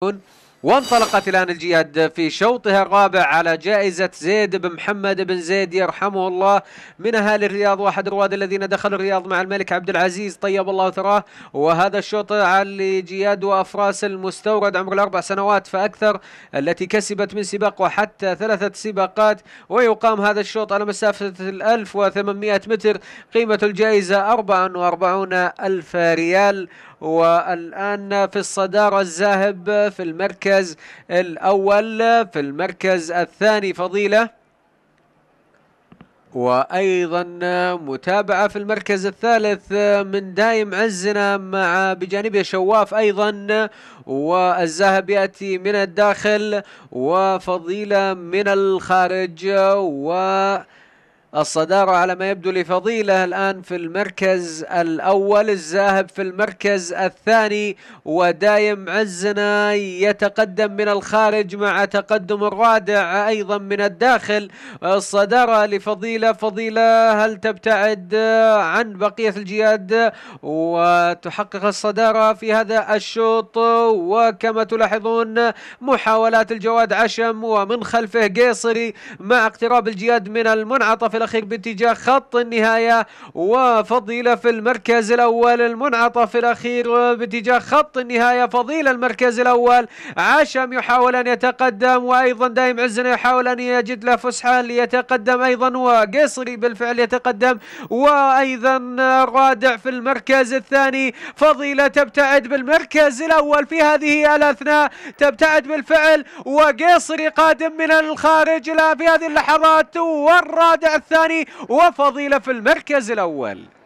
good وانطلقت الآن الجياد في شوطها الرابع على جائزة زيد بن محمد بن زيد يرحمه الله من أهالي الرياض واحد الرواد الذين دخلوا الرياض مع الملك عبد العزيز طيب الله ثراه وهذا الشوط على جياد وأفراس المستورد عمر الأربع سنوات فأكثر التي كسبت من سباق وحتى ثلاثة سباقات ويقام هذا الشوط على مسافة 1800 متر قيمة الجائزة واربعون ألف ريال والآن في الصدارة الزاهب في المركز المركز الأول في المركز الثاني فضيلة وأيضا متابعة في المركز الثالث من دايم عزنا مع بجانبه شواف أيضا والذهب يأتي من الداخل وفضيلة من الخارج و الصدارة على ما يبدو لفضيلة الآن في المركز الأول الزاهب في المركز الثاني ودايم عزنا يتقدم من الخارج مع تقدم الرادع أيضا من الداخل الصدارة لفضيلة فضيلة هل تبتعد عن بقية الجياد وتحقق الصدارة في هذا الشوط وكما تلاحظون محاولات الجواد عشم ومن خلفه قيصري مع اقتراب الجياد من المنعطف الأخير باتجاه خط النهاية وفضيلة في المركز الأول المنعطى في الأخير باتجاه خط النهاية فضيلة المركز الأول عشم يحاول أن يتقدم وأيضا دايم عزنا يحاول أن يجد له فسحة ليتقدم أيضا وقصري بالفعل يتقدم وأيضا رادع في المركز الثاني فضيلة تبتعد بالمركز الأول في هذه الأثناء تبتعد بالفعل وقصري قادم من الخارج لا في هذه اللحظات والرادع الثاني وفضيلة في المركز الأول